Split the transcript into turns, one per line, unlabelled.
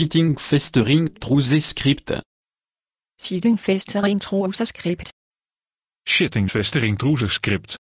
Sitting Festering script.
Sitting Festering
script.
Shitting Festering script.